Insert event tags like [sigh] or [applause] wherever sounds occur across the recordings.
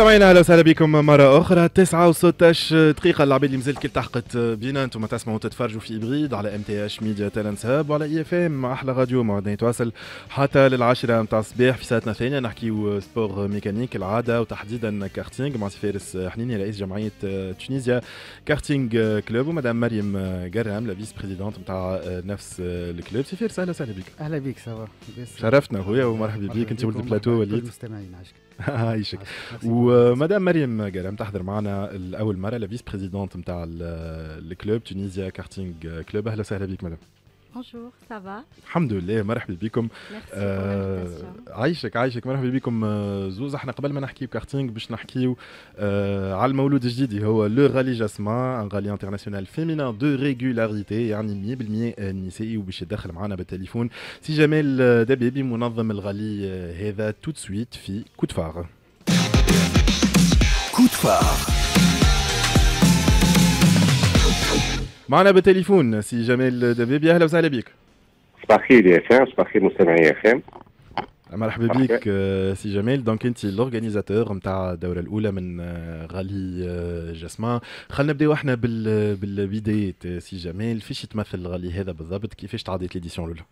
سمعينا اهلا وسهلا بكم مره اخرى 16 دقيقه العباد اللي مازال كل التحقت بينا انتم تسمعوا وتتفرجوا في ابريد على ام تي اش ميديا تالنس هاب وعلى اي اف ام احلى راديو موعدنا يتواصل حتى للعاشره نتاع الصباح في ساعتنا الثانيه نحكيو سبور ميكانيك العاده وتحديدا كارتينغ مع سي فارس حنيني رئيس جمعيه تونيزيا كارتينغ كلوب ومدام مريم قرام لافيس بريزيدونت نتاع نفس الكلوب سي فارس اهلا وسهلا بك اهلا بك سافا شرفتنا خويا ومرحبا بك انت ولد البلاتو وليد المستمعين عشك [laughs] عايشك ومدام مريم قرم تحضر معنا لاول مره لفيس بريزيدونت نتاع الكلوب تونيزيا كارتينغ كلوب اهلا وسهلا بك مدام بونجور سافا الحمد لله مرحبا بكم آه عايشك عايشك مرحبا بكم آه، زوز احنا قبل ما نحكيو كارتينغ باش نحكيو آه على المولود الجديد هو لو غالي جاسما ان غالي انترناسيونال فيمينان دو ريغولاريتي يعني 100% نسائي وباش يدخل معنا بالتليفون سي جمال آه، دبيبي منظم الغالي آه، هذا توت سويت في كوتفار كوتفار معنا بالتليفون سي جمال دبيبي اهلا وسهلا بك صباح الخير يا فام صباح الخير مستمعي يا فام مرحبا بك آه، سي جمال دونك انت لورغانيزاتور نتاع الدوره الاولى من آه، غالي آه، جسمان خلينا نبداو احنا بالبدايات سي جمال فيش يتمثل غالي هذا بالضبط كيفاش تعديت ليديسيون الاولى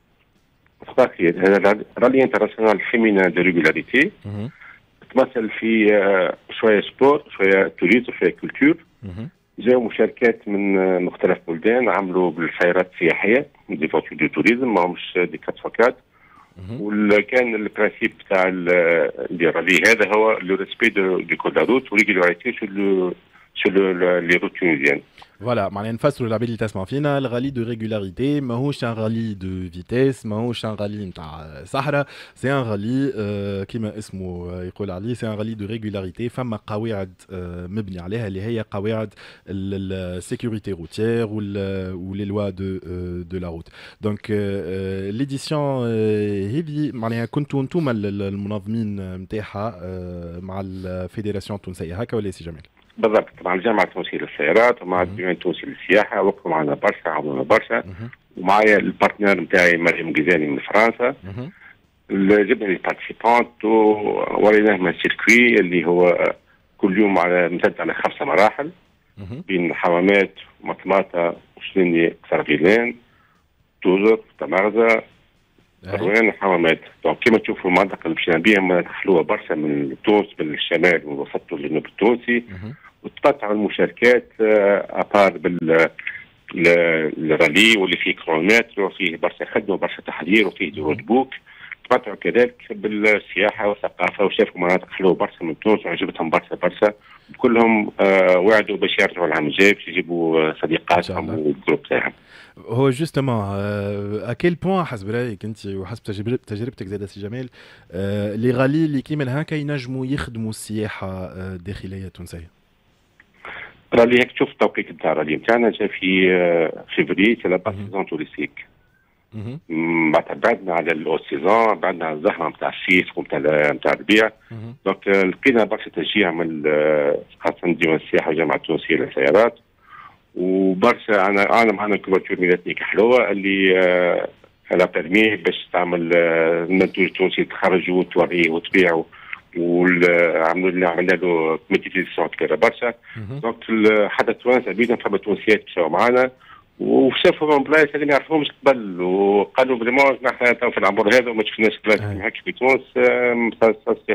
صباح الخير هذا رالي انترناسيونال فيمينا دو ريغولاريتي تمثل في شويه سبور شويه توريزم شويه كولتور جاءوا مشاركات من مختلف بلدان عملوا بالخيارات السياحيه دي فوتور دي توريزم ماهمش دي كات فكات وكان البرانسيب تاع اللي رالي هذا هو لو ريسبي دو كود روت وريغولاريتي سو لي روت تونيزيان Voilà, une Fass sur le finale rallye de régularité, Mahouch un rallye de vitesse, un rallye de euh, Sahara, c'est un rallye, euh, qui euh, il c'est un rallye de régularité, femme la sécurité routière ou, les lois de, la route. Donc, l'édition, Marlène, quand le la fédération, jamais. بالضبط طبعا الجامعه التونسيه للسيارات ومع الجامعه التونسيه للسياحه وقفوا معنا برشا عاونونا برشا ومعايا البارتنر نتاعي مريم جيزاني من فرنسا جبنا لي بارتيسيبونت ووريناهم السيركوي اللي هو كل يوم على مسد على خمسه مراحل بين حمامات ومطماطه وشنيني قصر توزر تمرزه الرويان الحمامات دونك كما تشوفوا المنطقه مناطق محلوه برشا من تونس من الشمال من وسط الجنوب التونسي وتقطع المشاركات ابار آه، بال الرالي واللي فيه كرونات وفيه برشا خدمه وبرشا تحضير وفيه دورة بوك تمتعوا كذلك بالسياحه والثقافه وشافوا مناطق حلوه برشا من تونس وعجبتهم برشا برشا كلهم آه وعدوا باش يرجعوا العام الجاي باش يجيبوا صديقاتهم والجروب تاعهم هو جوستومون ا كيل بوان حسب رايك انت وحسب تجربتك زاد سي جمال اللي آه، غالي اللي كيما هكا ينجموا يخدموا السياحه الداخليه آه، التونسيه راه اللي هيك تشوف التوقيت نتاع الرالي نتاعنا جا في فيفري سي لا سيزون توريستيك بعدنا على الاوسيزون بعدنا على الزحمه نتاع الشيف ونتاع نتاع البيع دونك لقينا برشا تشجيع من خاصه ديوان السياحه الجامعه التونسيه للسيارات وبرشا انا انا معنا كوفرتور ميلاتني حلوه اللي على بيرمي باش تعمل المنتوج التونسي تخرج وتوريه وتبيعه وعملوا اللي عملنا له كوميتي ديسيون كذا برشا دونك حتى التوانسه بيدنا فما تونسيات مشاو معنا وشافوا من بلايص اللي ما يعرفوهمش قبل وقالوا فريمون نحن في العمر هذا وما شفناش بلايص هكا في تونس سا آه، سي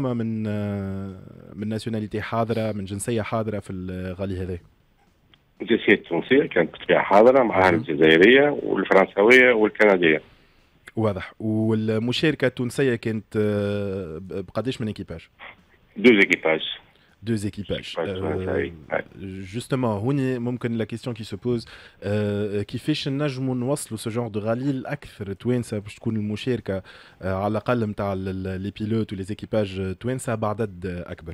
تماما من من ناسيوناليتي حاضره من جنسيه حاضره في الغالي هذا الجنسيه التونسيه كانت بطبيعة حاضره معها الجزائريه والفرنساوية والكنديه واضح والمشاركه التونسيه كانت آه، بقداش من ايكيباج؟ دوز ايكيباج deux équipages. Euh, justement, هوني ممكن لا كيستيون كي سو بوز كيفاش نجموا نوصلوا سو جونغ دو رالي الاكثر توانسه باش تكون المشاركه على الاقل نتاع لي بيلوت ولي زيكيباج توانسه بعدد اكبر.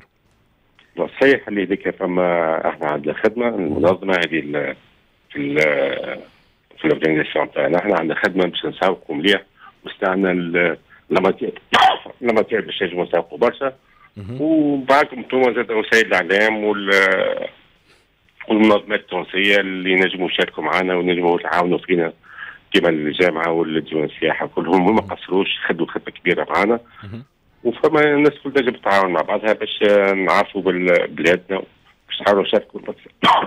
صحيح اللي ذيك فما احنا عندنا خدمه المنظمه هذه في في الاورجانيزاسيون تاعنا احنا عندنا خدمه باش نساوقوا مليح واستعملنا لما لما باش نجموا نساوقوا برشا ومعاكم انتم زاد وسائل الاعلام وال والمنظمات التونسيه اللي نجموا يشاركوا معنا ونجموا يتعاونوا فينا كما الجامعه والديوان السياحه كلهم ما قصروش خدوا خدمه كبيره معنا وفما الناس كل لازم تتعاون مع بعضها باش نعرفوا بلادنا باش نحاولوا نشاركوا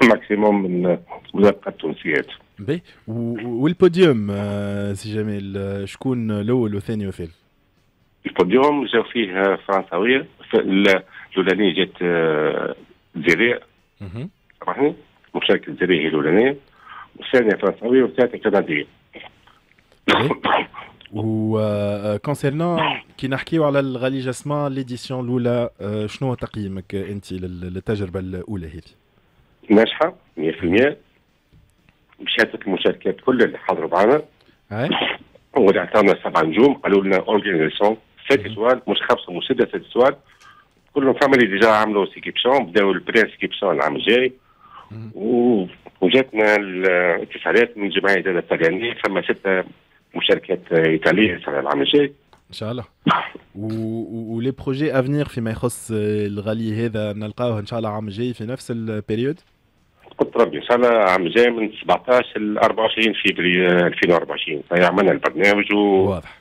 الماكسيموم من المسابقه التونسيات. باهي والبوديوم آه، سي جميل آه، شكون الاول والثاني والثالث؟ البوديوم جاو فيه فرنساويه الاولانيه جات الجزائر آه، عرفني مشاركة الجزائريه هي الاولانيه والثانيه فرنساويه والثالثه كنديه [laughs] وكونسيرنا آه، كي نحكيو على الغالي جسما ليديسيون الاولى آه، شنو هو تقييمك انت للتجربه الاولى هذه؟ ناجحه 100% مشات المشاركات كل اللي حضروا معنا عطانا سبع نجوم قالوا لنا اورجانيزاسيون ست سؤال مش خمسه مش سته ست سؤال كلهم فاميلي ديجا عملوا سكيبسيون بداوا سكيبسيون العام الجاي وجاتنا الاتصالات من جمعيه هذا الطليانيه فما سته مشاركات ايطاليه العام الجاي ان شاء الله ولي بروجي افنير فيما يخص الغالي هذا نلقاوه ان شاء الله العام الجاي في نفس البيريود قلت ربي ان شاء الله العام الجاي من 17 ل 24 فبراير 2024 عملنا البرنامج و... واضح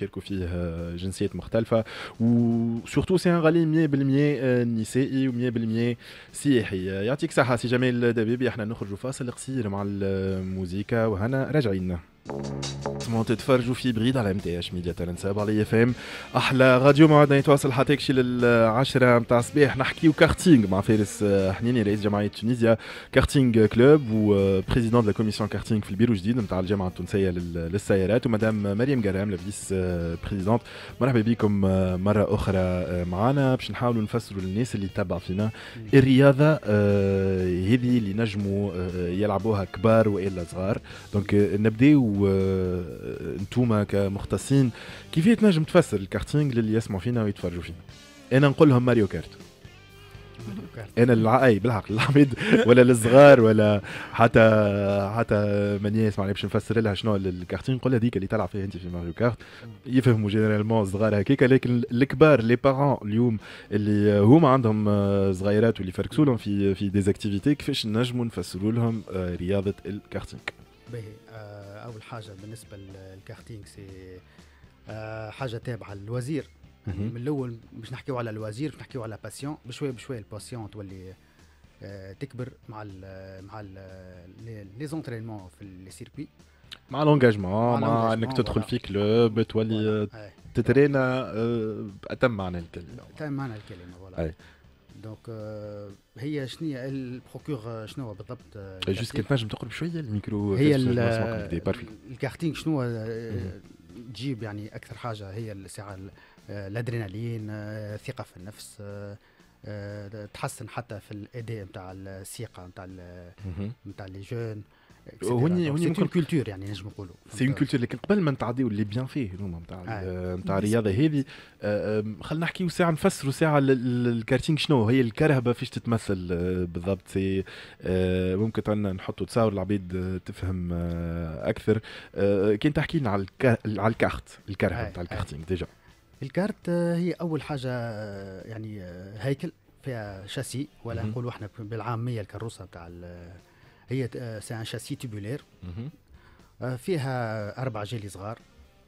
يشاركوا فيه آه، جنسيات مختلفه وسورتو سي ان غالي 100% آه، نسائي و100% سياحي يعطيك صحه سي جمال دبيبي احنا نخرجوا فاصل قصير مع الموزيكا وهنا راجعين تسمعوا تتفرجوا في بريد على ام تي اش ميديا سابع على اف ام احلى راديو موعدنا يتواصل حتى كشي للعشرة نتاع الصباح نحكيو كارتينغ مع فارس حنيني رئيس جمعيه تونيزيا كارتينغ كلوب و دو لا كوميسيون كارتينغ في البيرو الجديد نتاع الجامعه التونسيه للسيارات ومدام مريم جرام لفيس بريزيدونت مرحبا بكم مره اخرى معنا باش نحاولوا نفسروا للناس اللي تتبع فينا الرياضه آه، هذه اللي نجموا آه، يلعبوها كبار والا صغار دونك آه، نبداو وانتوما آه، كمختصين كيف تنجم تفسر الكارتينغ للي يسمعوا فينا ويتفرجوا فينا انا نقول لهم ماريو كارت انا العاي بالحق الحميد ولا للصغار ولا حتى حتى من يسمع باش نفسر لها شنو الكارتين نقول هذيك اللي تلعب فيها انت في ماريو كارت يفهموا جينيرالمون الصغار هكاك لكن الكبار لي بارون اليوم اللي هما عندهم آه، صغيرات واللي فركسوا لهم في في ديزاكتيفيتي كيفاش نجموا نفسروا لهم آه، رياضه الكارتينغ اول حاجه بالنسبه للكارتينغ سي آه، حاجه تابعه للوزير يعني من الاول باش نحكيو على الوزير نحكيو على باسيون بشويه بشويه الباسيون تولي آه، تكبر مع الـ مع لي زونترينمون في سيركوي مع لونجاجمون مع انك تدخل في كلوب تولي آه، تترينا اتم معنى الكلمه اتم معنى الكلمه فوالا دونك euh, هي شنو هي البروكور شنو بالضبط جوست كيف نجم تقرب شويه الميكرو هي الكارتينغ شنو آه، تجيب يعني اكثر حاجه هي الساعه آه، الادرينالين الثقه آه، في النفس تحسن حتى في الاداء نتاع السيقه نتاع نتاع لي جون هوني هوني ممكن كولتور يعني نجم نقولوا سي اون كولتور لكن قبل ما نتعديو اللي بيان فيه هما نتاع نتاع آه. الرياضه هذه آه، خلينا نحكيو ساعه نفسروا ساعه الكارتينغ شنو هي الكرهبه فيش تتمثل آه، بالضبط سي ممكن عندنا نحطوا تصاور العبيد تفهم اكثر كان تحكي لنا على على الكارت الكرهبه نتاع الكارتينغ ديجا الكارت هي اول حاجه يعني هيكل فيها شاسي ولا نقولوا احنا بالعاميه الكروسه نتاع هي سي ان آه، شاسي تيبولير آه، فيها اربع جيلي صغار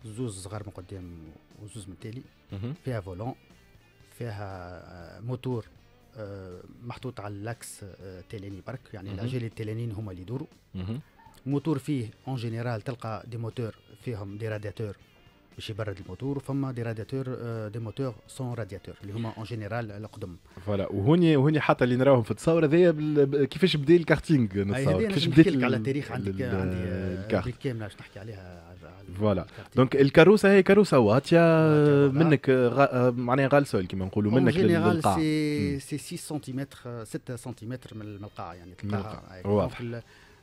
زوز صغار من قدام وزوز من التالي فيها فولون فيها آه، موتور محطوط على اللاكس التيلاني برك يعني الاجيال التيلانيين هما اللي يدوروا موتور فيه اون جينيرال تلقى دي موتور فيهم دي رادياتور باش يبرد الموتور فما دي رادياتور آه، دي موتور سون رادياتور اللي هما اون جينيرال القدم فوالا وهوني وهوني حتى اللي نراهم في التصاور هذايا كيفاش بدا الكارتينغ نتصور كيفاش بدا لك على التاريخ عندك عندي آه، الكارت كامله باش نحكي عليها فوالا دونك الكاروسه هي كاروسه واطيه منك آه، معناها غالسول كما نقولوا منك للقاع سي 6 سنتيمتر 6 سنتيمتر من القاع يعني تلقاها واضح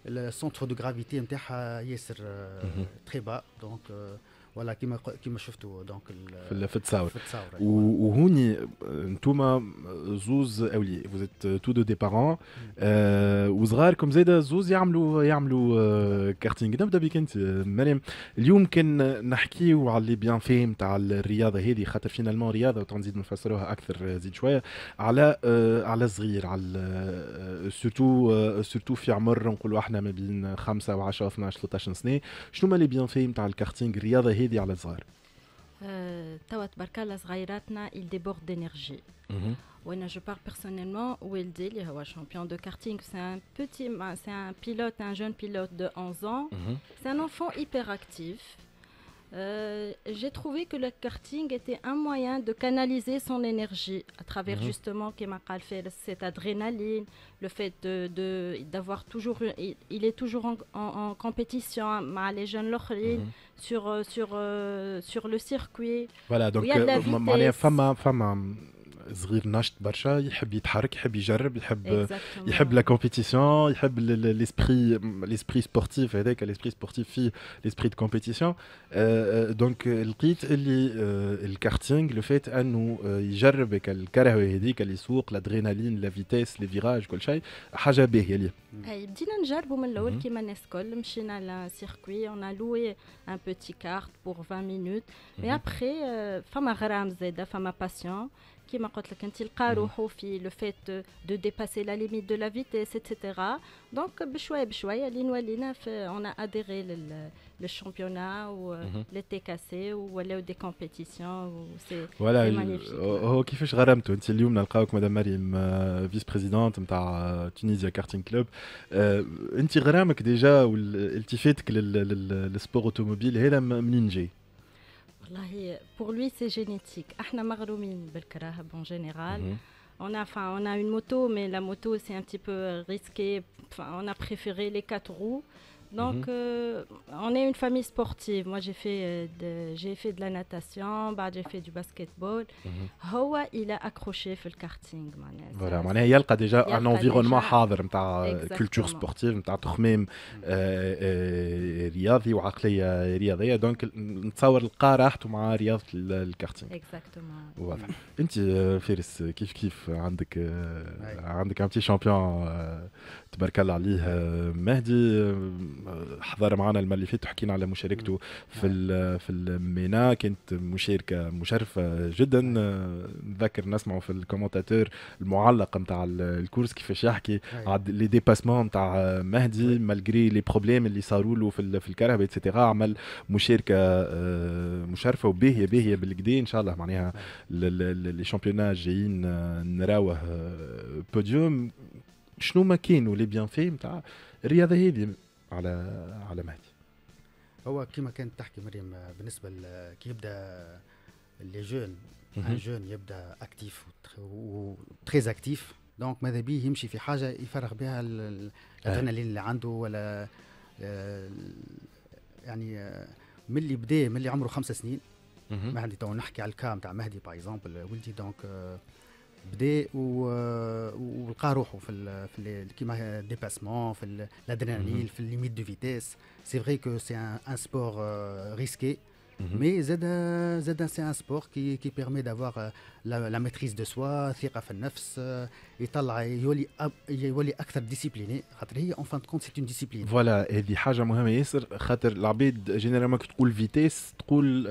السونتر دو جرافيتي نتاعها ياسر تري با دونك ولا كما كما شفتوا دونك في, التصاور التساور في وهوني انتوما زوز اولي فوزيت تو دو دي بارون وصغاركم زاده زوز يعملوا يعملوا كارتينغ نبدا بك انت مريم اليوم كان نحكيو على اللي بيان في نتاع الرياضه هذه خاطر فينالمون رياضه وتنزيد نفسروها اكثر آه، زيد شويه على آه، على الصغير على سورتو آه، سورتو في عمر نقولوا احنا ما بين 5 و10 و 12 13 سنه شنو ما اللي بيان في نتاع الكارتينغ الرياضه Euh, Tawadbarka barka la il déborde d'énergie. Mhm. je parle personnellement. Will il champion de karting. C'est un pilote, un jeune pilote de 11 ans. Mhm. C'est un enfant hyperactif. Euh, j'ai trouvé que le karting était un moyen de canaliser son énergie à travers mhm. justement cette adrénaline, le fait de, d'avoir toujours, il, est toujours en, en, compétition, hein, les jeunes mhm. sur, euh, sur, euh, sur le circuit. Voilà, donc, il y a il est très agréable, il aime s'entraîner, il aime la compétition, il aime l'esprit sportif, l'esprit sportif l'esprit de compétition. Euh, euh, donc, le euh, karting, le fait d'essayer ce kart, l'adrénaline, la vitesse, les virages, tout ça, c'est une bonne chose. Oui, on a commencé à l'essayer dès qu'on est allé à l'école. On est allé circuit, on a loué un petit kart pour 20 minutes. Mais après, il y a eu plus de passion qui le que fait de dépasser la limite de la vitesse etc donc euh, euh, on a adhéré le championnat ou euh, mm-hmm. le ou aller des compétitions voilà madame vice présidente de Tunisie karting club déjà le sport automobile pour lui, c'est génétique. général. Mhm. On a, enfin, on a une moto, mais la moto, c'est un petit peu risqué. Enfin, on a préféré les quatre roues. Donc, mhm. euh, on est une famille sportive. Moi, j'ai fait, euh, de la natation, bah, j'ai fait du basketball. Mm il a accroché le karting. Voilà, il y a déjà un environnement avoir, une euh, culture sportive, ta même et ou aqliya riadi. Donc, on se voit le karat du le karting. Exactement. Voilà. Et Firis, kif kif, tu as un petit champion, tu as un petit champion, Mehdi. حضر معنا فاتت وحكينا على مشاركته في نعم. في المينا كانت مشاركه مشرفه آه، جدا نعم. آه، نذكر نسمعوا في الكومنتاتور المعلق نتاع الكورس كيفاش يحكي نعم. لي ديباسمون نتاع مهدي مالغري لي بروبليم اللي صاروا له في الكهرباء اتسيتيرا عمل مشاركه مشرفه وباهيه باهيه بالكدا ان شاء الله معناها لي شامبيونات جايين آه، نراوه بوديوم شنو ما كانوا لي بيان في نتاع الرياضه هذه على على مهدي هو كما كانت تحكي مريم بالنسبه كي يبدا لي جون ان جون يبدا اكتيف وتري اكتيف دونك ماذا بيه يمشي في حاجه يفرغ بها الادرينالين اللي عنده ولا آه، يعني آه، من اللي بدا من اللي عمره خمس سنين مهدي تو نحكي على الكام تاع مهدي باغ اكزومبل ولدي دونك dé ou le carreau dans le dépassement dans l'adrénaline dans limites de vitesse c'est vrai que c'est un sport euh, risqué mais c'est un sport qui permet d'avoir euh, la maîtrise de soi confiance en يطلع يولي يولي اكثر ديسيبليني خاطر هي اون فان كونت سيت اون ديسيبلين فوالا هذه حاجه مهمه ياسر خاطر العبيد جينيرالمون كي تقول فيتيس آه، تقول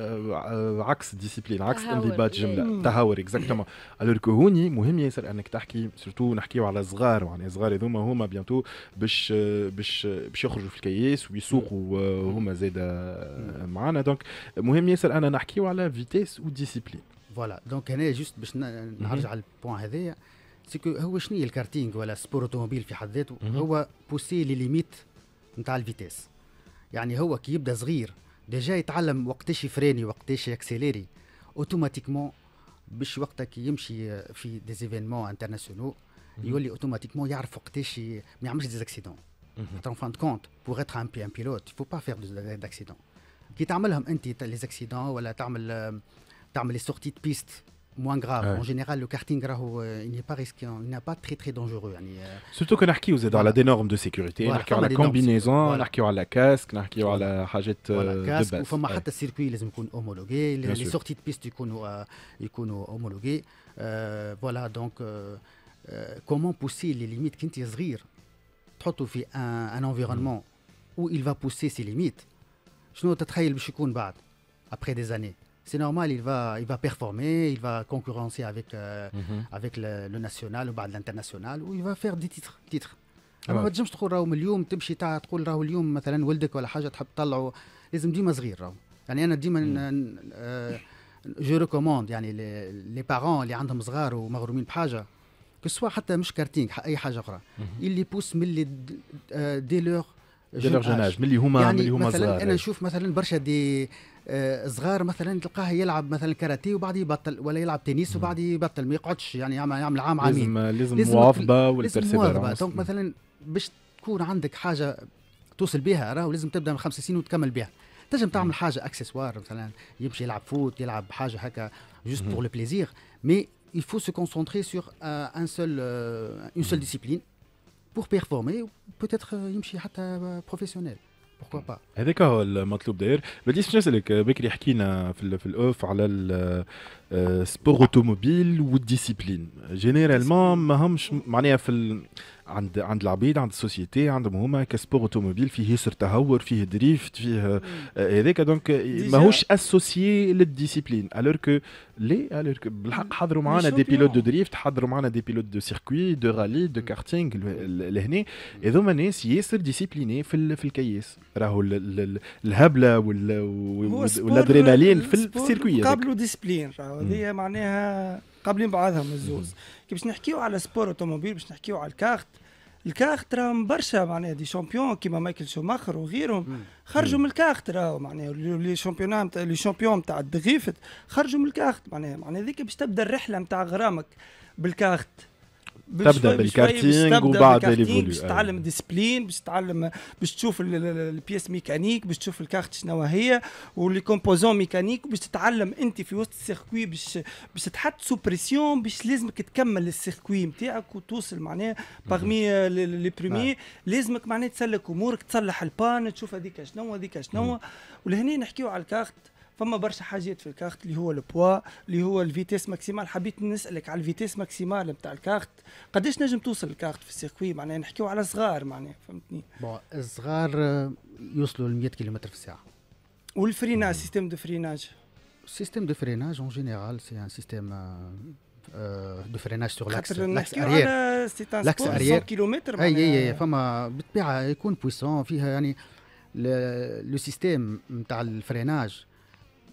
عكس ديسيبلين عكس انضباط جمله تهور اكزاكتومون الور هوني مهم ياسر انك تحكي سورتو نحكيو على صغار يعني صغار هذوما هما بيانتو باش باش باش يخرجوا في الكياس ويسوقوا هما زاد معانا دونك مهم ياسر انا نحكيو على فيتيس وديسيبلين فوالا دونك هنا جوست باش نرجع للبوان هذايا سكو هو شنو الكارتينغ ولا سبور اوتوموبيل في حد ذاته هو بوسي لي ليميت نتاع الفيتيس يعني هو كي يبدا صغير ديجا يتعلم وقتاش يفراني وقتاش يكسيليري اوتوماتيكمون باش وقتها كي يمشي في ديزيفينمون انترناسيونو يولي اوتوماتيكمون يعرف وقتاش ما يعملش ديزاكسيدون خاطر فان كونت بوغ اتر ان بي ان بيلوت فو با فير داكسيدون كي تعملهم انت ليزاكسيدون ولا تعمل تعمل لي سورتي بيست moins grave. Ouais. En général, le karting graho, euh, il n'est pas risqué, hein. il n'est pas très très dangereux. Yani, hein. euh... Surtout que Narki, vous êtes dans voilà. la dénorme de sécurité, voilà. Narki la combinaison, voilà. Narki la casque, Narki la hajette euh, voilà, de base. Enfin, ouais. le circuit, il est homologué, les, les sorties de piste, ils sont homologuées. Euh, voilà, donc euh, euh, comment pousser les limites quand tu es تحطه في ان انفيرونمون où il va pousser ses limites شنو تتخيل باش يكون بعد après des années c'est normal, il va, il va performer, il va concurrencer avec, euh, mm -hmm. avec le, le, national ou l'international, ou il va faire des titres. titres. اما ما تنجمش تقول راهم اليوم تمشي تاع تقول راهو اليوم مثلا ولدك ولا حاجه تحب تطلعه لازم ديما صغير راهو يعني انا ديما جو ريكوموند يعني لي بارون اللي عندهم صغار ومغرومين بحاجه كسوا حتى مش كارتينغ اي حاجه اخرى اللي بوس من اللي دي لور دي لور جوناج من اللي هما يعني من اللي هما صغار مثلا انا نشوف مثلا برشا دي آه، صغار مثلا تلقاه يلعب مثلا كاراتيه وبعد يبطل ولا يلعب تنس وبعد يبطل ما يقعدش يعني يعمل, يعمل عام عامين لازم لازم مواظبه والبرسيفيرانس دونك مثلا باش تكون عندك حاجه توصل بها راهو لازم تبدا من خمس سنين وتكمل بها تنجم تعمل حاجه اكسسوار مثلا يمشي يلعب فوت يلعب حاجه هكا جوست بور لو بليزير مي il faut se concentrer sur euh, un seul euh, une seule discipline pour performer peut-être euh, يمشي حتى بروفيسيونيل بوركوا با هذاك هو المطلوب داير بديت نسالك بكري حكينا في الاوف على سبور اوتوموبيل والديسيبلين جينيرالمون ماهمش معناها في ال... عند عند العبيد عند السوسيتي عندهم هما كسبور اوتوموبيل فيه ياسر تهور فيه دريفت فيه آه، آه، هذاك دونك آه، ماهوش اسوسي للديسيبلين الور كو لي الور كو بالحق حضروا معنا دي بيلوت دو دريفت حضروا معنا دي بيلوت دو سيركوي دو رالي دو كارتينغ لهنا mm. هذوما ناس ياسر ديسيبليني في في الكياس راهو الهبله والادرينالين في السيركوي قابلوا ديسيبلين هذه معناها قابلين بعضهم الزوز كي باش نحكيو على سبور اوتوموبيل باش نحكيو على الكارت الكارت راهم برشا معناها دي شامبيون كيما مايكل شوماخر وغيرهم خرجوا من الكارت راهو معناها لي شامبيون لي شامبيون تاع الدغيفت خرجوا من الكارت معناها معناها ذيك باش تبدا الرحله نتاع غرامك بالكارت تبدا بالكارتينغ وبعد ليفولي باش تتعلم أيوة. ديسبلين باش تتعلم باش تشوف البيس ميكانيك باش تشوف الكارت شنو هي ولي كومبوزون ميكانيك باش تتعلم انت في وسط السيركوي باش باش تحط سو بريسيون باش لازمك تكمل السيركوي نتاعك وتوصل معناها باغمي لي برومي لازمك معناها تسلك امورك تصلح البان تشوف هذيك شنو هذيك شنو ولهنا نحكيو على الكارت فما برشا حاجات في الكارت اللي هو البوا اللي هو الفيتيس ماكسيمال حبيت نسالك على الفيتيس ماكسيمال نتاع الكارت قداش نجم توصل الكارت في السيركوي معناها نحكيو على صغار معناها فهمتني بون الصغار آه، يوصلوا ل 100 كيلومتر في الساعه والفريناج سيستم دو فريناج سيستم دو فريناج اون جينيرال سي ان سيستم دو فريناج سور لاكس لاكس اريير لاكس اريير كيلومتر اي اي اي فما بالطبيعه يكون بويسون فيها يعني لو سيستيم نتاع الفريناج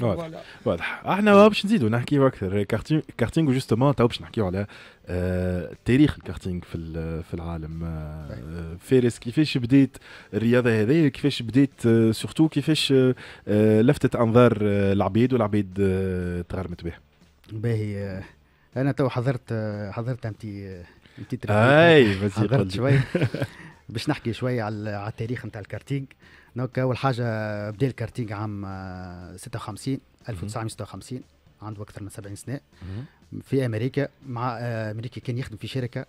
واضح واضح آه، احنا باش نزيدوا نحكيو اكثر كارتينغ جوستومون تو باش نحكيو على آه، تاريخ الكارتينغ في في العالم آه، فارس كيفاش بدات الرياضه هذه كيفاش بدات سورتو كيفاش لفتت انظار العبيد والعبيد تغرمت بها باهي انا تو حضرت حضرت انت اي حضرت شوي [laughs] باش نحكي شويه على على التاريخ نتاع الكارتينغ دونك اول حاجه بدا الكارتينغ عام 56 آه، 1956 عنده اكثر من 70 سنه في امريكا مع آه، امريكا كان يخدم في شركه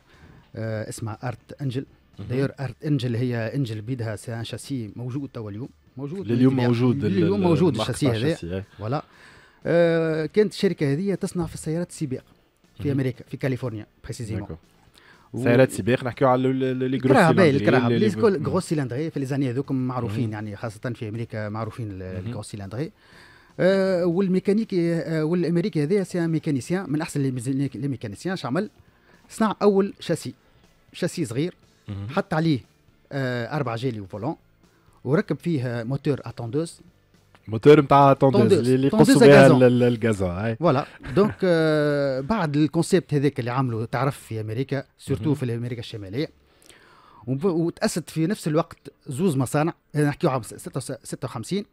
آه، اسمها ارت انجل داير ارت انجل هي انجل بيدها سان شاسي موجود توا اليوم موجود لليوم يعني موجود لليوم موجود الشاسي هذا فوالا كانت الشركه هذه تصنع في السيارات السباق في امريكا في كاليفورنيا بريسيزيمون سيارات سباق نحكيو على لي غرو سيلندري لي غرو سيلندري في لي هذوك معروفين يعني خاصه في امريكا معروفين الغرو سيلندري آه والميكانيكي آه والامريكي هذايا سي ميكانيسيان من احسن لي ميكانيسيان شعمل صنع اول شاسي شاسي صغير حط عليه آه اربع جيلي وفولون وركب فيه موتور اتوندوز الموتور نتاع طوندوز اللي يقصوا بها الغازا فوالا دونك آه، بعد الكونسيبت هذاك اللي عملوا تعرف في امريكا سورتو في امريكا الشماليه وتاسست في نفس الوقت زوز مصانع نحكيو عام 56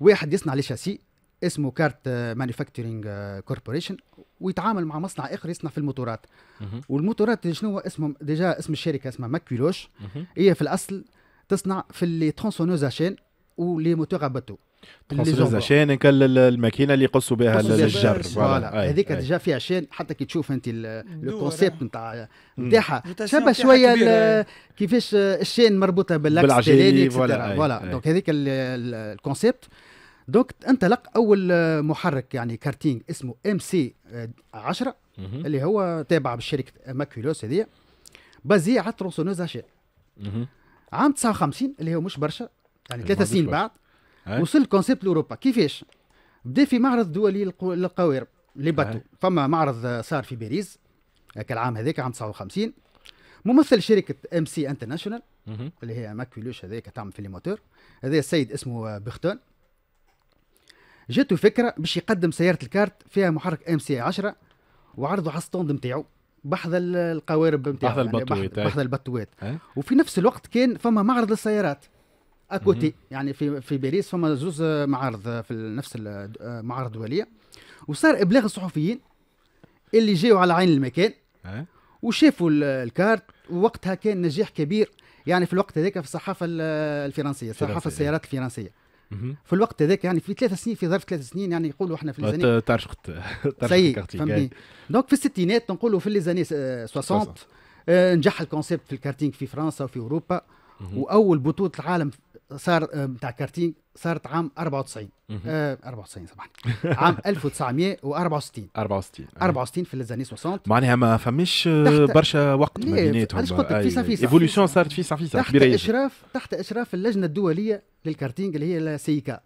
واحد يصنع لي شاسي اسمه كارت مانيفاكتورينج آه، آه، كوربوريشن ويتعامل مع مصنع اخر يصنع في الموتورات والموتورات شنو هو اسمه ديجا اسم الشركه اسمها ماكويلوش هي في الاصل تصنع في لي ترانسونوز اشين ولي موتور اباتو تخصص عشان كل الماكينه اللي يقصوا بها الجر فوالا هذيك ديجا فيها عشان حتى كي تشوف انت لو كونسيبت نتاع نتاعها شبه شويه كيفاش الشين مربوطه بالاكس التلاني فوالا دونك هذيك الكونسيبت دونك انطلق اول محرك يعني كارتينج اسمه ام سي 10 اللي هو تابع بشركه ماكولوس هذه بازي على ترونسونوز هاشي عام 59 اللي هو مش برشا يعني ثلاث سنين بعد وصل الكونسيبت لاوروبا كيفاش بدا في معرض دولي للقوارب لي باتو فما معرض صار في باريس العام هذاك عام 59 ممثل شركه ام سي انترناشونال اللي هي ماكولوش هذاك تعمل في لي موتور هذا السيد اسمه بختون جاته فكره باش يقدم سياره الكارت فيها محرك ام سي 10 وعرضه على الستوند نتاعو بحذا القوارب نتاعو بحذا البطوات يعني بحذا البطوات وفي نفس الوقت كان فما معرض للسيارات اكوتي يعني في في باريس فما زوز معارض في نفس المعارض الدوليه وصار ابلاغ الصحفيين اللي جاوا على عين المكان إيه. وشافوا الكارت ووقتها كان نجاح كبير يعني في الوقت هذاك في الصحافه الفرنسيه الصحافه السيارات الفرنسيه في الوقت هذاك يعني في ثلاث سنين في ظرف ثلاث سنين يعني يقولوا احنا في أه، الزاني تعشقت [laughs] تعشقت فهمتني دونك في الستينات نقولوا في الزاني 60 آه، آه، نجح الكونسيبت في الكارتينغ في فرنسا وفي اوروبا واول بطوله العالم صار آه، بتاع كارتينغ صارت عام 94 آه 94 سامحني عام 1964 64 64 في ليزاني 60 معناها ما فماش آه، برشا وقت ما بيناتهم علاش قلت لك فيسا فيسا ايفوليسيون صارت فيسا فيسا تحت اشراف تحت اشراف اللجنه الدوليه للكارتينج اللي هي كا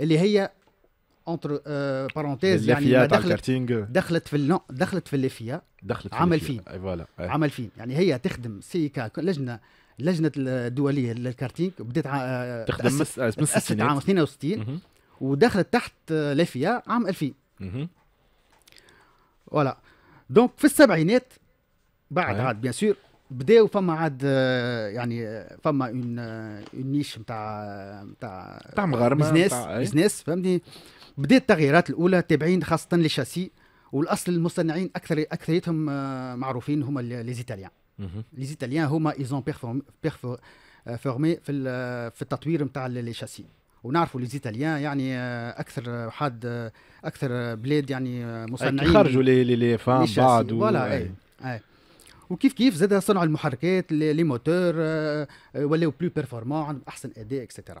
اللي هي اونتر آه، بارونتيز يعني ما دخلت دخلت في نو دخلت في الليفيا دخلت في عام 2000 فوالا عام 2000 يعني هي تخدم سيكا لجنه اللجنه الدوليه للكارتينغ بدات تخدم من آه، عام 62 ودخلت تحت لافيا عام 2000 فوالا دونك في السبعينات بعد عاد بيان سور بداو فما عاد آه، يعني آه، فما اون اون نيش نتاع نتاع نتاع مغاربه بزنس بزنس إيه. فهمتني بدات التغييرات الاولى تابعين خاصه للشاسي والاصل المصنعين اكثر اكثريتهم معروفين هما ليزيتاليان لي زيتاليان هما ايزون بيرفورمي euh, في في التطوير نتاع لي شاسي ونعرفوا لي زيتاليان يعني آه، اكثر حد آه، اكثر بلاد يعني آه، مصنعين خرجوا لي لي فام بعد فوالا اي, أي. وكيف كيف زاد صنعوا المحركات لي موتور ولاو بلو بيرفورمون عندهم احسن اداء اكسترا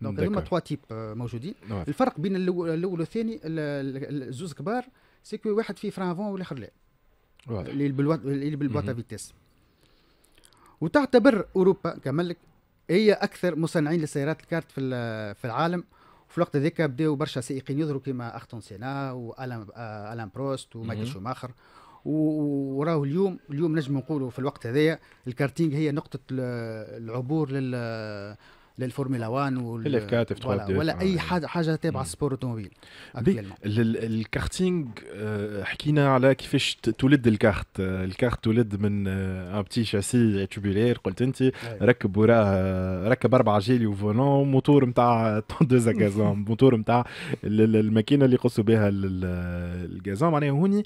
دونك هما توا تيب موجودين نعم. الفرق بين الاول والثاني الزوز كبار سيكو واحد فيه فران والاخر لا اللي اللي بالبواتا فيتيس وتعتبر اوروبا كملك هي اكثر مصنعين لسيارات الكارت في في العالم وفي الوقت هذاك بداوا برشا سائقين يظهروا كيما اختون سينا والان الان بروست ومايكل شوماخر وراه اليوم اليوم نجم نقولوا في الوقت هذايا الكارتينغ هي نقطه العبور لل للفورمولا 1 وال... ولا, ولا اي حاجه حاجه تابعه السبور اوتوموبيل الكارتينغ آه، حكينا على كيفاش تولد الكارت آه، الكارت تولد من ان بتي شاسي تيوبولير قلت انت ركب وراه آه، ركب اربع جيلي وفولون موتور نتاع طوندوز غازون موتور نتاع الماكينه اللي يقصوا بها الكازون معناها هوني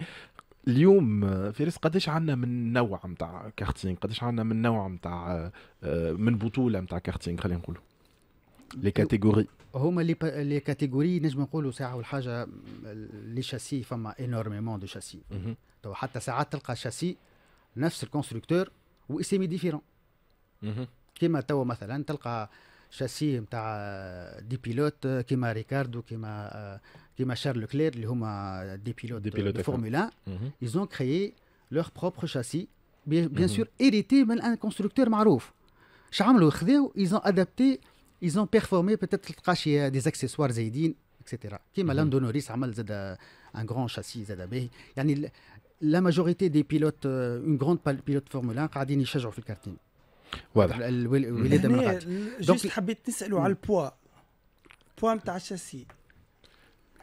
اليوم آه، فارس قداش عندنا من نوع نتاع كارتينغ قداش عندنا من نوع نتاع آه، آه، من بطوله نتاع كارتينغ خلينا نقولوا لي كاتيجوري هما لي لي كاتيجوري نجم نقولوا ساعه والحاجه لي شاسي فما انورميمون دو شاسي تو حتى ساعات تلقى شاسي نفس الكونستركتور واسامي ديفيرون كيما توا مثلا تلقى شاسي نتاع دي بيلوت كيما ريكاردو كيما Charles Leclerc, les huma, des pilotes, des pilotes de, Formule 1, ils ont créé leur propre châssis, bien, sûr hérité d'un constructeur marouf. Ils ont adapté, ils ont performé peut-être des accessoires zaïdines, etc. Comme Alain Donoris a un grand châssis, yani, la majorité des pilotes, une grande pilote Formule 1, قاعدين يشجعوا في Voilà. واضح. الولاده من قاعد. جوست حبيت poids poids. poids بوا نتاع châssis.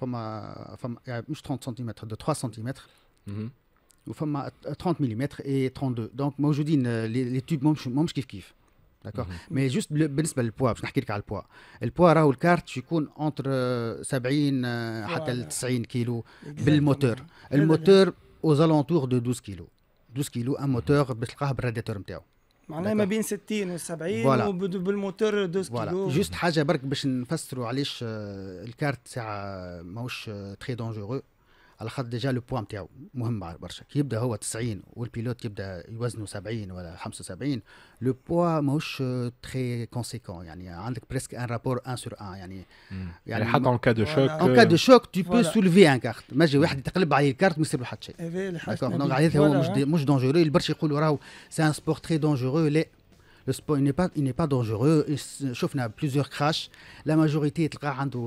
fais ma, fais je 30 cm de 3 centimètres, nous mhm. 30 millimètres et 32. Donc moi je dis les tubes moi je suis, moi kiffe kiffe, d'accord. Mhm. Mais juste le, بالنسبة au poids, je vais en parler du le poids, le poids de la roue carte, entre 70 et 90 kilos. Le moteur, le moteur aux alentours de 12 kilos. 12 kilos un moteur, c'est le de un معناها ما بين 60 و 70 وبالموتور 2 كيلو جوست حاجه برك باش نفسروا علاش آه، الكارت تاع آه، ماهوش تري آه، دونجورو على خاطر ديجا لو بوان تاعو مهم برشا كي يبدا هو 90 والبيلوت يبدا يوزنه 70 ولا 75 لو بوا ماهوش تري كونسيكون يعني عندك بريسك ان رابور 1 سور 1 يعني يعني حتى اون كا دو شوك اون كا دو شوك تو بو سولفي ان كارت ما يجي واحد يتقلب عليه الكارت ما يصير له حتى شيء دونك eh هو مش مش دونجوري البرشا يقولوا راهو سي ان سبور تري دونجورو لا il n'est pas il n'est pas dangereux plusieurs crashs la majorité est là عنده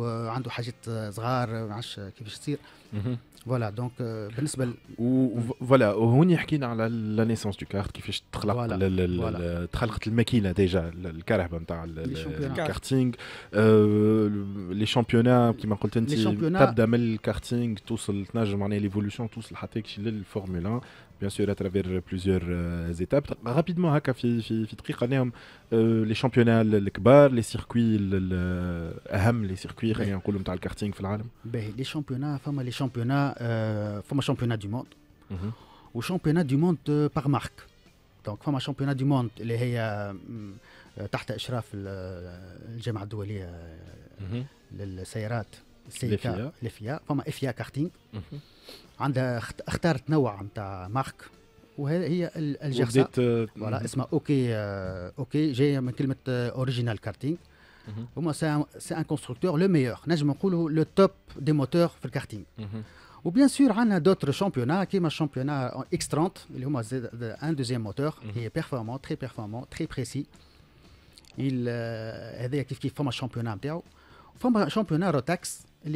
voilà donc euh, voilà la naissance du kart qui fait la déjà karting les championnats qui euh, m'a les championnats, les le les championnats, l'évolution championnats, les les bien sûr à travers plusieurs euh, étapes bah, rapidement à hein, euh, les championnats les les circuits euh, les circuits ben, les championnats les championnats championnat du monde mhm. du monde par marque donc les championnat du monde les euh, sous vous une marque j'ai original karting. C'est un constructeur le meilleur. Je le top des moteurs pour karting. Ou bien sûr, on a d'autres championnats qui championnat X30. Il y un deuxième moteur qui est performant, très performant, très précis. Il est actif pour le championnat. Pour le championnat Rotax, il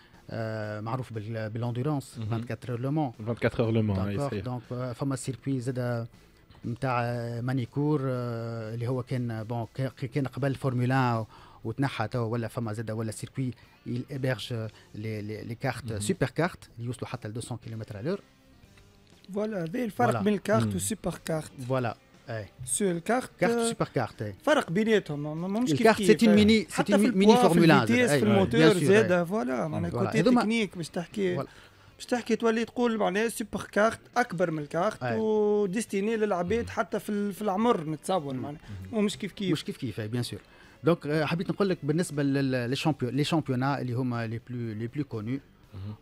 Marouf de l'endurance 24 heures le mans 24 heures le mans d'accord donc fameux Circuit circuit de manikour les Hawaken, bon qui est en quête formule 1 ou de ou voilà fameux c'est de le circuit il héberge les cartes super cartes qui y a 200 km à l'heure voilà il fait une cartes super cartes voilà اي سو الكارت كارت سوبر كارت فرق بيناتهم مش كيف الكارت سيتي ميني سيتي ميني فورمولا 1 في الموتور زاد فوالا معناها كوتي تكنيك باش تحكي باش تحكي تولي تقول معناها سوبر كارت اكبر من الكارت وديستيني للعباد حتى في, العمر نتصور معناها ومش كيف كيف مش كيف كيف اي بيان سور دونك حبيت نقول لك بالنسبه للشامبيون لي شامبيونا اللي هما لي بلو لي بلو كونو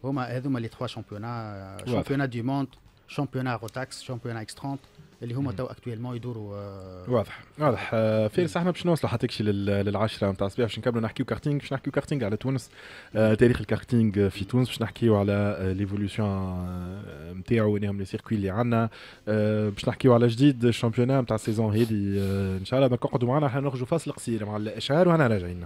هما هذوما لي تخوا شامبيونا شامبيونا دي موند شامبيونا روتاكس شامبيونا اكس 30 اللي هما تو اكتويلمون يدوروا آه، واضح واضح آه، فارس احنا باش نوصلوا حتى للعشره نتاع الصباح باش نكملوا نحكيو كارتينغ باش نحكيو كارتينغ على تونس آه، تاريخ الكارتينغ في تونس باش نحكيو على ليفولوسيون نتاعو وينهم لي سيركوي اللي عندنا باش نحكيو على جديد الشامبيونان نتاع السيزون هذه ان شاء الله دونك اقعدوا معنا احنا نخرجوا فاصل قصير مع الاشعار وهنا راجعين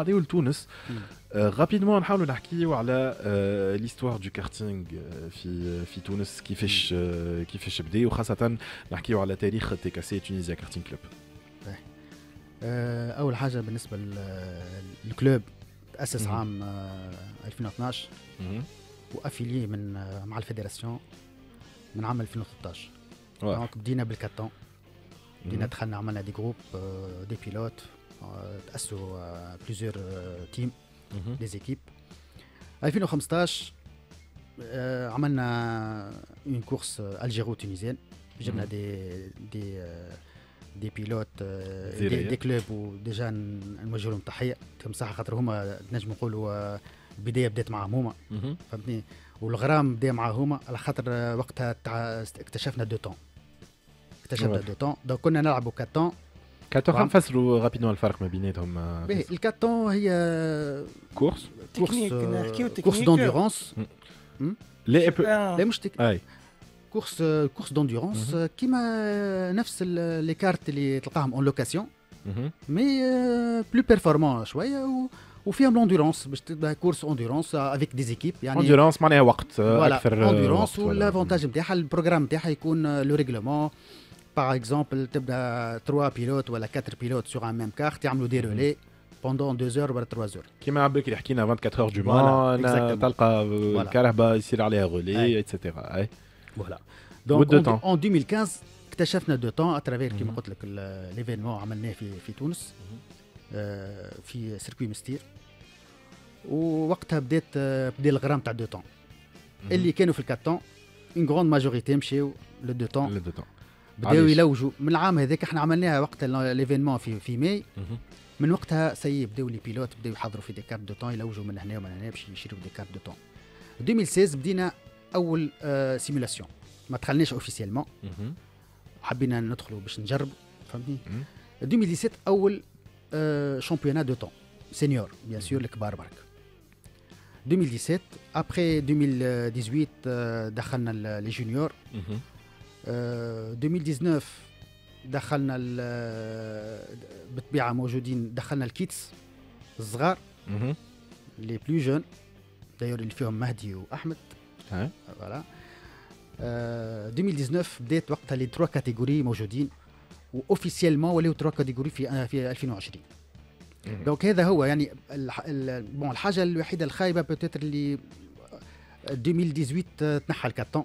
نتعداو لتونس رابيدمون نحاولوا نحكيو على ليستوار دو كارتينغ في آه، في تونس كيفاش آه، كيفاش بدا وخاصه نحكيو على تاريخ تي كاسي تونيزيا كارتينغ كلوب آه، اول حاجه بالنسبه للكلوب تاسس عام 2012 وافيلي من مع الفيدراسيون من عام 2013 دونك بدينا بالكاتون بدينا دخلنا عملنا دي جروب دي بيلوت تاسوا بليزيور تيم دي زيكيب 2015 عملنا اون كورس الجيرو تونيزيان جبنا دي دي دي بيلوت دي, دي كلوب وديجا نوجه لهم تحيه لهم صح خاطر هما نجم نقولوا البدايه euh, بدات معاهم هما فهمتني والغرام بدا مع هما على خاطر آه، وقتها اكتشفنا دو تون اكتشفنا دو تون دونك كنا نلعبوا كاتون Qu'est-ce euh, le Rapido il y a. course euh, d'endurance. Mm. Hmm les. E. Les euh, course d'endurance qui mm-hmm. m'a les cartes les en location, mm-hmm. mais plus performant, ou d'endurance, course endurance avec des équipes. Endurance, l'avantage, le programme, le règlement par exemple, tu trois pilotes ou quatre pilotes sur un même car, tu as des relais pendant deux heures ou trois heures. Qui m'a appelé qu'il a 24 heures du mois, le caraba, ici, les relais, etc. Voilà. Donc, en 2015, as دو que اترافير كيما le l'événement ليفينمون à في et تونس le circuit Mystère. ووقتها بدات بدا تاع بداو يلوجوا من العام هذاك احنا عملناها وقت ليفينمون في في ماي من وقتها سي بداو لي بيلوت بداو يحضروا في دي كارت دو تون يلوجوا من هنا ومن هنا باش يشريوا دي كارت دو تون 2016 بدينا اول آه سيمولاسيون ما دخلناش اوفيسيلمون حبينا ندخلوا باش نجربوا فهمتني 2017 اول شامبيونا آه، دو تون سينيور بيان سور الكبار برك 2017 ابخي 2018 دخلنا لي جونيور 2019 آه، دخلنا آه، بالطبيعه موجودين دخلنا الكيتس الصغار لي بلو جون داير اللي فيهم مهدي واحمد فوالا 2019 بدات وقتها لي تروا كاتيجوري موجودين واوفيسيلمون ولاو تروا كاتيجوري في آه، في 2020 دونك هذا هو يعني بون الحاجه الوحيده الخايبه بوتيتر اللي 2018 تنحى الكاتون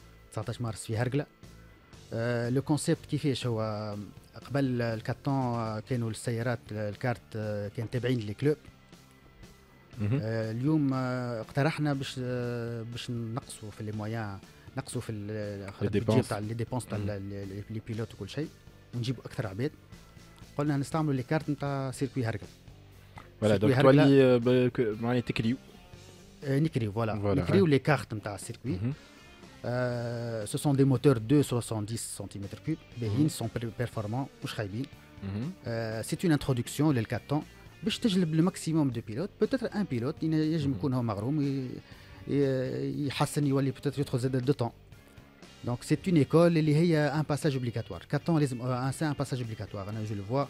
19 مارس في هرقله آه، لو كونسيبت كيفاش هو قبل الكاتون آه، كانوا السيارات الكارت آه، كان تابعين للكلوب اليوم اقترحنا باش باش نقصوا في لي مويان نقصوا في البيدجي تاع لي ديبونس تاع لي بيلوت وكل شيء ونجيبوا اكثر عباد قلنا نستعملوا لي كارت نتاع سيركوي هرقل فوالا دونك تولي معناها تكريو نكريو فوالا نكريو لي كارت نتاع السيركوي Euh, ce sont des moteurs de 2,70 cm3 qui sont performants. Mhm. Euh, c'est une introduction, 4 ans. Je t'ai le maximum de pilotes. Peut-être un pilote, il mhm. a peut-être 2 ans. Donc c'est une école, il y a un passage obligatoire. 4 ans, euh, c'est un passage obligatoire. Hein, je le vois.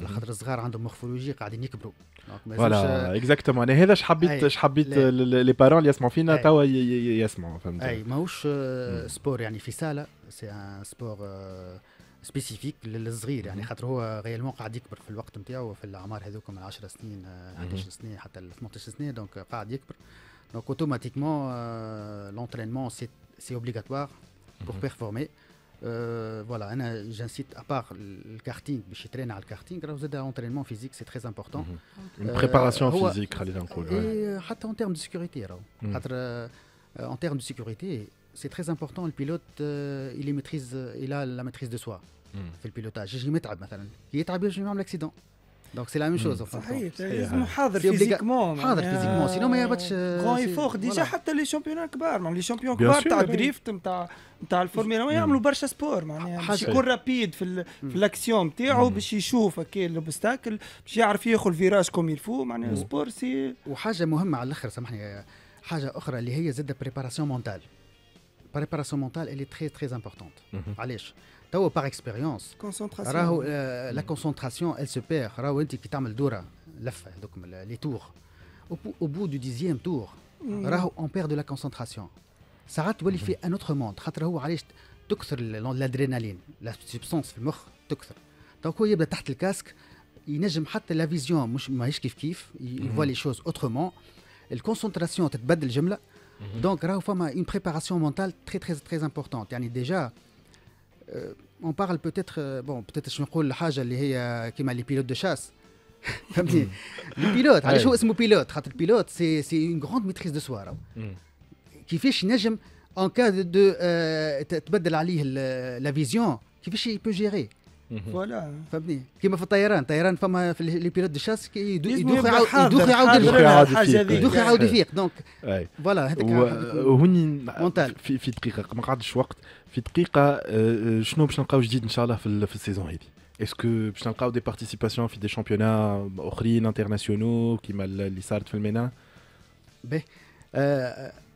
على خاطر الصغار عندهم مورفولوجي قاعدين يكبروا فوالا اكزاكتومون انا هذا حبيت اش حبيت لي بارون اللي يسمعوا فينا توا يسمعوا فهمت اي ماهوش سبور آه، يعني في ساله سي ان سبور سبيسيفيك للصغير يعني خاطر هو ريالمون قاعد يكبر في الوقت نتاعو في الاعمار هذوك من 10 سنين 11 سنه آه، حتى 18 سنه دونك قاعد يكبر دونك اوتوماتيكمون لونترينمون سي اوبليغاتوار بور بيرفورمي Euh, voilà, j'incite, à part le karting, je traîne à le karting, vous avez un entraînement physique, c'est très important. Mhm. Euh, Une préparation physique, Et euh, en termes de sécurité, mhm. en termes de sécurité, c'est très important, le pilote, il, a la maîtrise de soi, mhm. le pilotage. il est l'accident. دونك سي لا ميم شوز حاضر نتاع الفورميلا 1 نعم. يعملوا برشا سبور معناها باش يكون رابيد في, في الاكسيون نتاعو نعم. باش يشوف هكا الاوبستاكل باش يعرف ياخذ الفيراج كوم يلفو معناها سبور سي وحاجه مهمه على الاخر سامحني حاجه اخرى اللي هي زاد بريباراسيون مونتال بريباراسيون مونتال اللي تري تري امبورتونت علاش تو باغ اكسبيريونس كونسونتراسيون راهو لا كونسونتراسيون ال سو بير راهو انت كي تعمل دوره لفه هذوك لي تور بو دو ديزيام تور راهو اون بير دو لا كونسونتراسيون sa un autre monde l'adrénaline la substance dans le cerveau donc il est le casque il la vision il mhm. voit les choses autrement la concentration elle te badel là mhm. donc a une préparation mentale très très très importante déjà euh, on parle peut-être euh, bon peut-être je me euh, les pilotes de chasse [laughs] mhm. pilote c'est une grande maîtrise de soi كيفاش نجم ان كاد دو تبدل عليه لا فيزيون كيفاش يبو جيري فوالا فهمتني كيما في الطيران الطيران فما في لي بيلوت دو شاس يدوخ يدوخ يعاود يدوخ يعاود يفيق دونك فوالا هذاك وهني في, في دقيقه ما قعدش وقت في دقيقه آه، آه، شنو باش نلقاو جديد ان شاء الله في, السيزون هذه اسكو باش نلقاو دي بارتيسيباسيون في دي شامبيونا اخرين انترناسيونو كيما اللي صارت في المينا باهي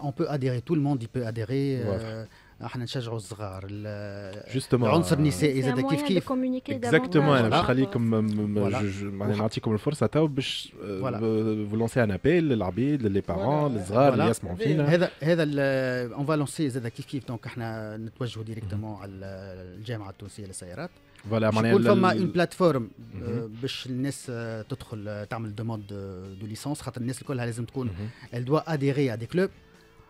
on peut adhérer, tout le monde il peut adhérer. Euh, Justement, euh, un communiquer exactement. Euh, euh, je, je, je, comme le force à vous lancez un appel, les parents, les enfants, les enfin... On va lancer Kif Kif, donc nous directement mhm. à la Voilà, je a une plateforme pour mhm. que les une demande de licence. Les gens mhm. adhérer à des clubs.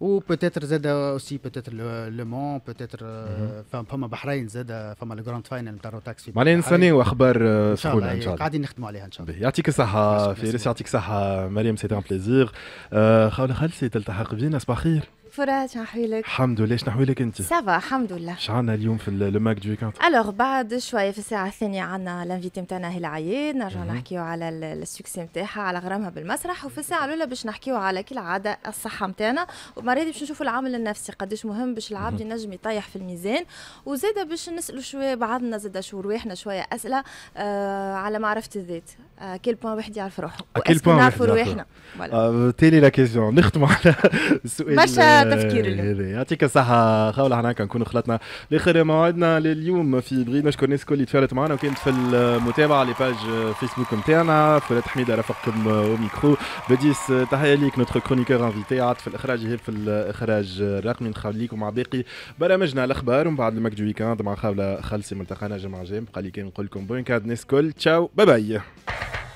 و بوتيتر زاد اوسي بوتيتر لو مون بوتيتر فما بحرين زاد فما الجراند فاينل نتاع روتاكس معناها نستناو اخبار سخونه ان شاء الله قاعدين نخدموا عليها ان شاء الله يعطيك الصحه فيريس يعطيك الصحه مريم سيتي ان بليزيغ آه، خاونا خالتي تلتحق بينا صباح خير فراس شنو حويلك؟ الحمد لله شنو حويلك انت؟ سافا الحمد لله شنو عندنا اليوم في الماك دو كانت؟ الوغ بعد شويه في الساعه الثانيه عندنا الانفيتي نتاعنا هي عياد نرجع نحكيو على السكسي نتاعها على غرامها بالمسرح وفي الساعه الاولى باش نحكيو على كالعاده الصحه نتاعنا ومرة باش نشوفوا العامل النفسي قداش مهم باش العبد ينجم يطيح في الميزان وزاده باش نسالوا شويه بعضنا زاده شو رواحنا شويه اسئله آه على معرفه الذات آه بوان واحد يعرف روحه كل بوان نعرفوا رواحنا آه، تالي لا كيزيون نختموا على [laughs] السؤال تفكير اليوم يعطيك الصحة خاولة هنا كنكونوا خلطنا لاخر موعدنا لليوم في بغيت نشكر الناس الكل اللي تفاعلت معنا وكانت في المتابعة على فيسبوك نتاعنا فرات حميدة رافقكم وميكرو بديس تحية ليك نوتر كرونيكور انفيتي عاد في الاخراج هي في الاخراج الرقمي نخليكم مع باقي برامجنا الاخبار ومن بعد الماك ويكاند مع خاولة خلصي ملتقانا جمعة جيم بقى لي كان نقول لكم بوينكاد كاد الناس الكل تشاو باي باي